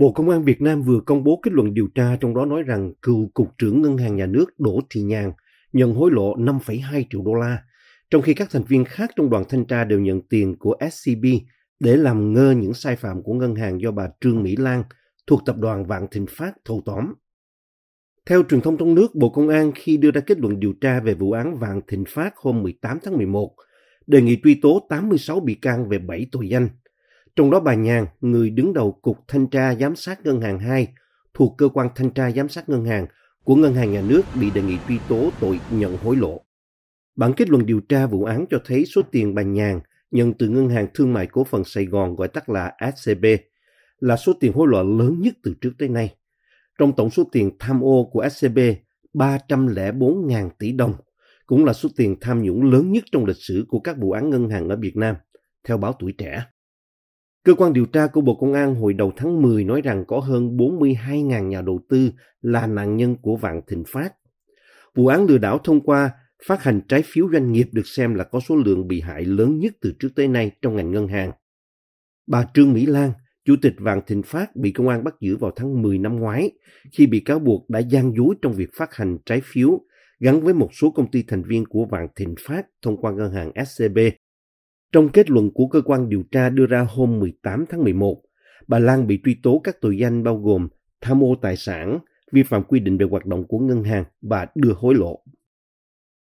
Bộ Công an Việt Nam vừa công bố kết luận điều tra trong đó nói rằng cựu Cục trưởng Ngân hàng Nhà nước Đỗ Thị Nhàn nhận hối lộ 5,2 triệu đô la, trong khi các thành viên khác trong đoàn thanh tra đều nhận tiền của SCB để làm ngơ những sai phạm của ngân hàng do bà Trương Mỹ Lan thuộc tập đoàn Vạn Thịnh Phát thâu tóm. Theo truyền thông trong nước, Bộ Công an khi đưa ra kết luận điều tra về vụ án Vạn Thịnh Phát hôm 18 tháng 11, đề nghị truy tố 86 bị can về 7 tội danh – trong đó bà Nhàn, người đứng đầu Cục Thanh tra Giám sát Ngân hàng 2, thuộc cơ quan thanh tra giám sát ngân hàng của Ngân hàng Nhà nước bị đề nghị truy tố tội nhận hối lộ. Bản kết luận điều tra vụ án cho thấy số tiền bà Nhàn nhận từ Ngân hàng Thương mại Cổ phần Sài Gòn gọi tắt là SCB là số tiền hối lộ lớn nhất từ trước tới nay. Trong tổng số tiền tham ô của SCB 304.000 tỷ đồng, cũng là số tiền tham nhũng lớn nhất trong lịch sử của các vụ án ngân hàng ở Việt Nam, theo báo Tuổi Trẻ. Cơ quan điều tra của Bộ Công an hồi đầu tháng 10 nói rằng có hơn 42.000 nhà đầu tư là nạn nhân của vạn thịnh phát. Vụ án lừa đảo thông qua phát hành trái phiếu doanh nghiệp được xem là có số lượng bị hại lớn nhất từ trước tới nay trong ngành ngân hàng. Bà Trương Mỹ Lan, Chủ tịch Vạn Thịnh Phát bị công an bắt giữ vào tháng 10 năm ngoái khi bị cáo buộc đã gian dối trong việc phát hành trái phiếu gắn với một số công ty thành viên của Vạn Thịnh Phát thông qua ngân hàng SCB trong kết luận của cơ quan điều tra đưa ra hôm 18 tháng 11, bà Lan bị truy tố các tội danh bao gồm tham ô tài sản, vi phạm quy định về hoạt động của ngân hàng và đưa hối lộ.